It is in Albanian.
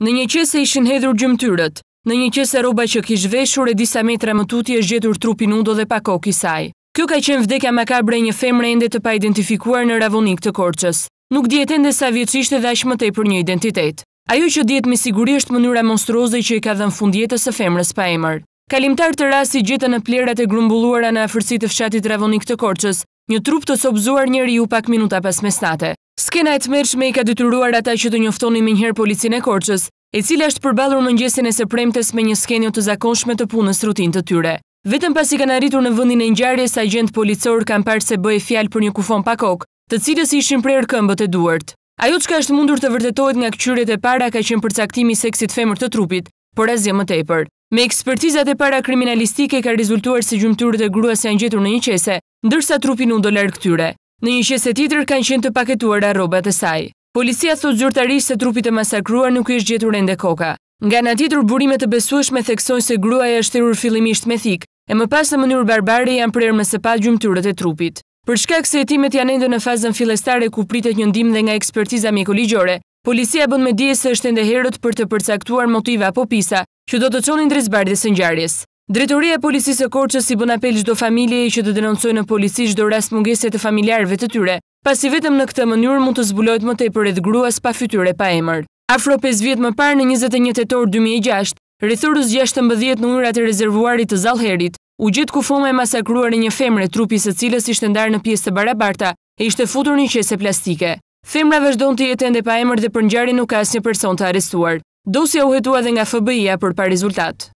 Në një qese ishin hedhur gjymtyrët, në një qese roba që kishë veshur e disa metra më tuti është gjetur trupi nudo dhe pa kokë i saj. Kjo ka qenë vdekja makabre një femre ende të pa identifikuar në ravonik të korqës. Nuk djetë ende sa vjetësisht edhe ashtë mëtej për një identitet. Ajo që djetë me siguri është mënyra monstruoze që i ka dhe në fundjetës e femrës pa emër. Kalimtar të rasi gjithë në plerat e grumbulluara në afërsi të fshatit ravonik të korqës, një trup të sobzuar njëri ju pak minuta pas mesnate. Skena e të mërsh me i ka dytyruar ata që të njoftoni me njëherë policinë e korqës, e cilë është përbalur më njësën e së premtes me një skenjo të zakonshme të punës rutin të tyre. Vetëm pas i ka nëritur në vëndin e njërje sa gjendë policorë kam parë se bëjë fjalë për një kufon pakok, të cilës ishin prerë këmbët e duart. Ajo që ka është mundur të vërtetojt nga këqyret e para ka qenë përcaktimi seksit femër të trupit, por e zemë të Me ekspertizat e para kriminalistike ka rezultuar se gjumëtyrët e gruas janë gjetur në një qese, ndërsa trupin u dolar këtyre. Në një qese titër kanë qenë të paketuar robat e saj. Policia thot zyrtarisht se trupit e masakruar nuk ishtë gjetur e koka. Nga në titër burimet të besuash me theksojnë se grua e është tërur fillimisht me thikë, e më pas në mënyrë barbare janë prerë më sëpa gjumëtyrët e trupit. Për shkak se etimet janë endë në fazën filestare ku pritet një ndim dhe nga ekspertiza mjekoligjore, policia bën me dje se është ende herët për të përcaktuar motiva apo pisa që do të qonin drezbardjes në gjarjes. Drejtoria e Policisë së Korçës i bën apel çdo familje që të denoncojë në polici çdo rast mungeset të familjarëve të tyre, pasi vetëm në këtë mënyrë mund të zbulohet më tepër edhe gruas pa fytyrë pa emër. Afro 5 vjet më parë në 21 tetor 2006, rreth orës 16:00 në ujrat e rezervuarit të Zallherit, u gjet kufome e masakruar e një femre trupi së cilës ishte ndarë në pjesë të barabarta e ishte futur në një qese plastike. Femra vazhdon të jetë ende pa emër dhe për ngjarjen nuk ka asnjë person të arrestuar. Dosja u hetua edhe nga FBI-a për pa rezultat.